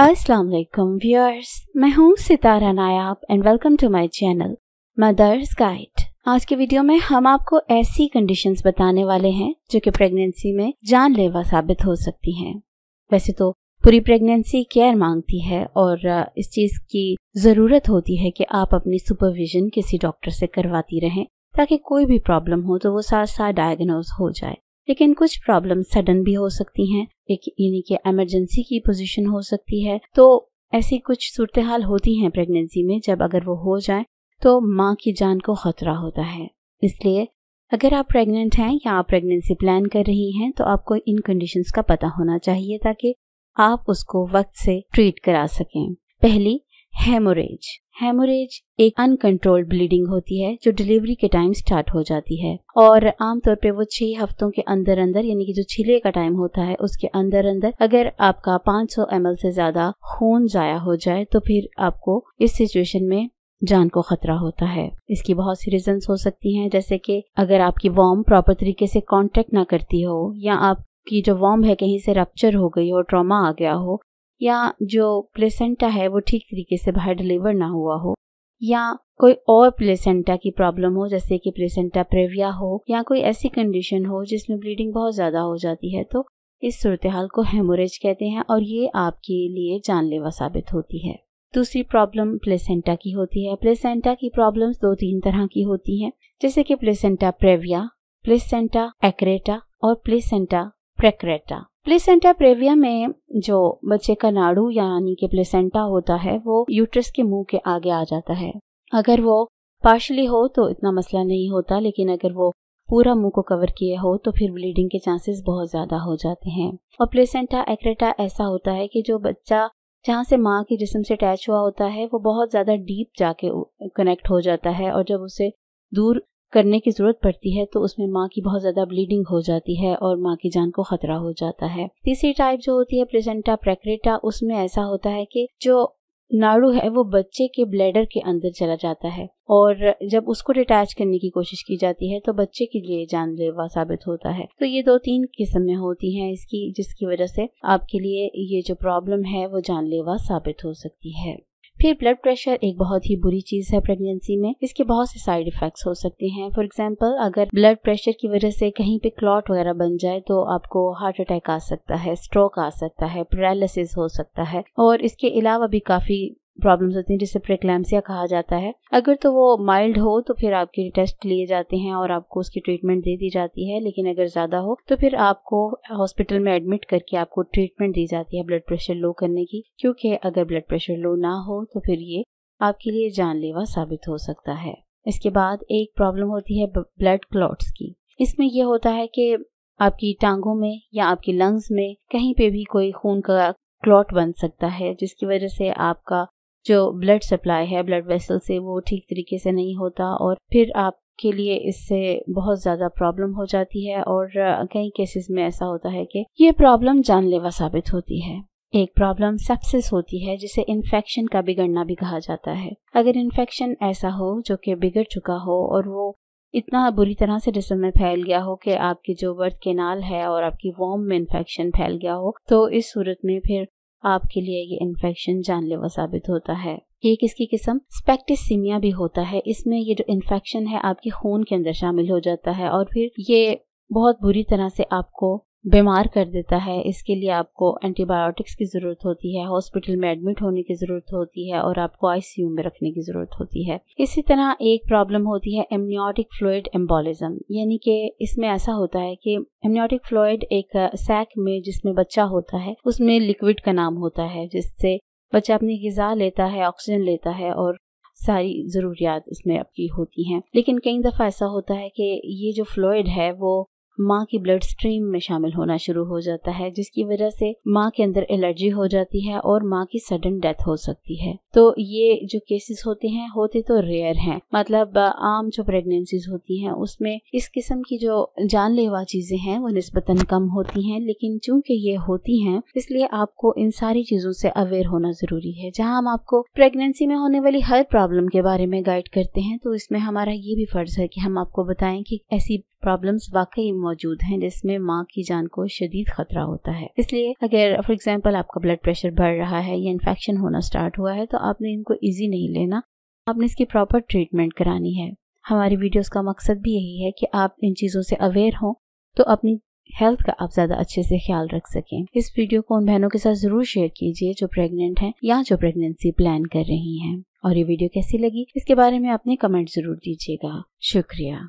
अस्सलाम वालेकुम व्यूअर्स मैं हूं Sitara Nayab and welcome to my channel mothers guide आज के वीडियो में हम आपको ऐसी कंडीशंस बताने वाले हैं जो कि प्रेगनेंसी में जानलेवा साबित हो सकती हैं वैसे तो पूरी प्रेगनेंसी केयर मांगती है और इस चीज़ की ज़रूरत होती है कि आप अपनी सुपरविजन किसी डॉक्टर से करवाती रहें ताकि कोई भी प्रॉब्लम हो तो वो साथ साथ डायग्नोज हो जाए लेकिन कुछ प्रॉब्लम सडन भी हो सकती हैं यानी कि एमरजेंसी की पोजीशन हो सकती है तो ऐसी कुछ सूरत हाल होती हैं प्रेगनेंसी में जब अगर वो हो जाए तो माँ की जान को खतरा होता है इसलिए अगर आप प्रेग्नेंट हैं या आप प्रेगनेंसी प्लान कर रही हैं तो आपको इन कंडीशंस का पता होना चाहिए ताकि आप उसको वक्त से ट्रीट करा सकें पहली हेमोरेज हेमोरेज एक अनकंट्रोल्ड ब्लीडिंग होती है जो डिलीवरी के टाइम स्टार्ट हो जाती है और आमतौर पे वो छह हफ्तों के अंदर अंदर यानी कि जो छिले का टाइम होता है उसके अंदर अंदर अगर आपका 500 सौ से ज्यादा खून जाया हो जाए तो फिर आपको इस सिचुएशन में जान को खतरा होता है इसकी बहुत सी रीजन हो सकती हैं जैसे कि अगर आपकी वॉर्म प्रॉपर तरीके से कॉन्टेक्ट ना करती हो या आप कि जो वॉम्ब है कहीं से रप्चर हो गई हो ट्रॉमा आ गया हो या जो प्लेसेंटा है वो ठीक तरीके से बाहर डिलीवर ना हुआ हो या कोई और प्लेसेंटा की प्रॉब्लम हो जैसे कि प्लेसेंटा प्रेविया हो या कोई ऐसी कंडीशन हो जिसमें ब्लीडिंग बहुत ज़्यादा हो जाती है तो इस सूरत हाल को हेमोरेज कहते हैं और ये आपके लिए जानलेवा साबित होती है दूसरी प्रॉब्लम प्लेसेंटा की होती है प्लेसेंटा की प्रॉब्लम्स दो तीन तरह की होती हैं जैसे कि प्लेसेंटा प्रेविया प्लेसेंटा एक्रेटा और प्लेसेंटा प्रेक्रेटा प्लेसेंटा प्रेविया में जो बच्चे का नाड़ू यानी कि प्लेसेंटा होता है वो यूट्रस के मुंह के आगे आ जाता है अगर वो पार्शली हो तो इतना मसला नहीं होता लेकिन अगर वो पूरा मुंह को कवर किए हो तो फिर ब्लीडिंग के चांसेस बहुत ज़्यादा हो जाते हैं और प्लेसेंटा एक्रेटा ऐसा होता है कि जो बच्चा जहाँ से माँ के जिसम से अटैच हुआ होता है वो बहुत ज़्यादा डीप जाके कनेक्ट हो जाता है और जब उसे दूर करने की ज़रूरत पड़ती है तो उसमें माँ की बहुत ज़्यादा ब्लीडिंग हो जाती है और माँ की जान को खतरा हो जाता है तीसरी टाइप जो होती है प्रेजेंटा प्रेक्रेटा उसमें ऐसा होता है कि जो नाड़ू है वो बच्चे के ब्लैडर के अंदर चला जाता है और जब उसको डिटैच करने की कोशिश की जाती है तो बच्चे के लिए जानलेवा साबित होता है तो ये दो तीन किस्में होती हैं इसकी जिसकी वजह से आपके लिए ये जो प्रॉब्लम है वो जानलेवा साबित हो सकती है फिर ब्लड प्रेशर एक बहुत ही बुरी चीज़ है प्रेगनेंसी में इसके बहुत से साइड इफेक्ट्स हो सकते हैं फॉर एग्जाम्पल अगर ब्लड प्रेशर की वजह से कहीं पे क्लॉट वगैरह बन जाए तो आपको हार्ट अटैक आ सकता है स्ट्रोक आ सकता है पैरालिसिस हो सकता है और इसके अलावा भी काफ़ी प्रॉब्लम्स होती हैं जिसे प्रेक्लैम्सिया कहा जाता है अगर तो वो माइल्ड हो तो फिर आपके टेस्ट लिए जाते हैं और आपको उसकी ट्रीटमेंट दे दी जाती है लेकिन अगर ज़्यादा हो तो फिर आपको हॉस्पिटल में एडमिट करके आपको ट्रीटमेंट दी जाती है ब्लड प्रेशर लो करने की क्योंकि अगर ब्लड प्रेशर लो ना हो तो फिर ये आपके लिए जानलेवा साबित हो सकता है इसके बाद एक प्रॉब्लम होती है ब्लड क्लॉट्स की इसमें यह होता है कि आपकी टांगों में या आपके लंग्स में कहीं पे भी कोई खून का क्लॉट बन सकता है जिसकी वजह से आपका जो ब्लड सप्लाई है ब्लड वेसल से वो ठीक तरीके से नहीं होता और फिर आपके लिए इससे बहुत ज़्यादा प्रॉब्लम हो जाती है और कई केसेस में ऐसा होता है कि ये प्रॉब्लम जानलेवा साबित होती है एक प्रॉब्लम सेप्सिस होती है जिसे इन्फेक्शन का बिगड़ना भी कहा जाता है अगर इन्फेक्शन ऐसा हो जो कि बिगड़ चुका हो और वो इतना बुरी तरह से जिसम में फैल गया हो कि आपकी जो बर्थ केनाल है और आपकी वॉम में इन्फेक्शन फैल गया हो तो इस सूरत में फिर आपके लिए ये इन्फेक्शन जानलेवा साबित होता है ये किसकी किस्म स्पेक्टिसमिया भी होता है इसमें ये जो इन्फेक्शन है आपके खून के अंदर शामिल हो जाता है और फिर ये बहुत बुरी तरह से आपको बीमार कर देता है इसके लिए आपको एंटीबायोटिक्स की ज़रूरत होती है हॉस्पिटल में एडमिट होने की ज़रूरत होती है और आपको आईसीयू में रखने की ज़रूरत होती है इसी तरह एक प्रॉब्लम होती है एमनियोटिक फ्लोइड एम्बोलिज्म यानी कि इसमें ऐसा होता है कि एमनियोटिक फ्लोइड एक सैक में जिसमें बच्चा होता है उसमें लिक्विड का नाम होता है जिससे बच्चा अपनी गज़ा लेता है ऑक्सीजन लेता है और सारी ज़रूरियात इसमें आपकी होती हैं लेकिन कई दफ़ा ऐसा होता है कि ये जो फ्लोइड है वो माँ की ब्लड स्ट्रीम में शामिल होना शुरू हो जाता है जिसकी वजह से माँ के अंदर एलर्जी हो जाती है और माँ की सडन डेथ हो सकती है तो ये जो केसेस होते हैं होते तो रेयर हैं मतलब आम जो प्रेगनेंसीज होती हैं उसमें इस किस्म की जो जानलेवा चीजें हैं वो निस्बतन कम होती हैं लेकिन चूंकि ये होती हैं इसलिए आपको इन सारी चीजों से अवेयर होना जरूरी है जहाँ हम आपको प्रेगनेंसी में होने वाली हर प्रॉब्लम के बारे में गाइड करते हैं तो इसमें हमारा ये भी फर्ज है कि हम आपको बताएं कि ऐसी प्रॉब्लम्स वाकई मौजूद हैं जिसमें माँ की जान को शदीद खतरा होता है इसलिए अगर फॉर एग्जाम्पल आपका ब्लड प्रेशर बढ़ रहा है या इन्फेक्शन होना स्टार्ट हुआ है तो आपने इनको ईजी नहीं लेना आपने इसकी प्रॉपर ट्रीटमेंट करानी है हमारी वीडियोस का मकसद भी यही है कि आप इन चीज़ों से अवेयर हों तो अपनी हेल्थ का आप ज़्यादा अच्छे से ख्याल रख सकें इस वीडियो को उन बहनों के साथ ज़रूर शेयर कीजिए जो प्रेग्नेंट हैं या जो प्रेगनेंसी प्लान कर रही हैं और ये वीडियो कैसी लगी इसके बारे में आपने कमेंट ज़रूर दीजिएगा शुक्रिया